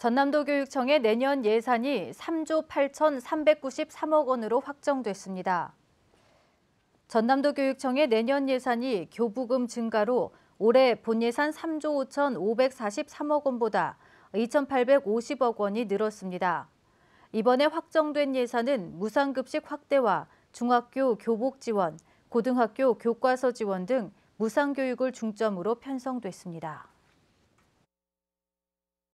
전남도교육청의 내년 예산이 3조 8,393억 원으로 확정됐습니다. 전남도교육청의 내년 예산이 교부금 증가로 올해 본 예산 3조 5,543억 원보다 2,850억 원이 늘었습니다. 이번에 확정된 예산은 무상급식 확대와 중학교 교복 지원, 고등학교 교과서 지원 등 무상교육을 중점으로 편성됐습니다.